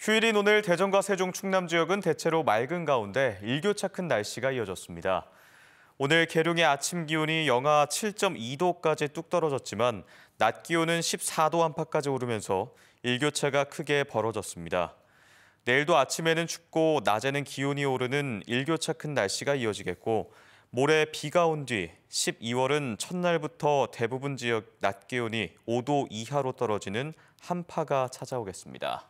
휴일인 오늘 대전과 세종 충남 지역은 대체로 맑은 가운데 일교차 큰 날씨가 이어졌습니다. 오늘 계룡의 아침 기온이 영하 7.2도까지 뚝 떨어졌지만 낮 기온은 14도 안팎까지 오르면서 일교차가 크게 벌어졌습니다. 내일도 아침에는 춥고 낮에는 기온이 오르는 일교차 큰 날씨가 이어지겠고 모레 비가 온 뒤 12월은 첫날부터 대부분 지역 낮 기온이 5도 이하로 떨어지는 한파가 찾아오겠습니다.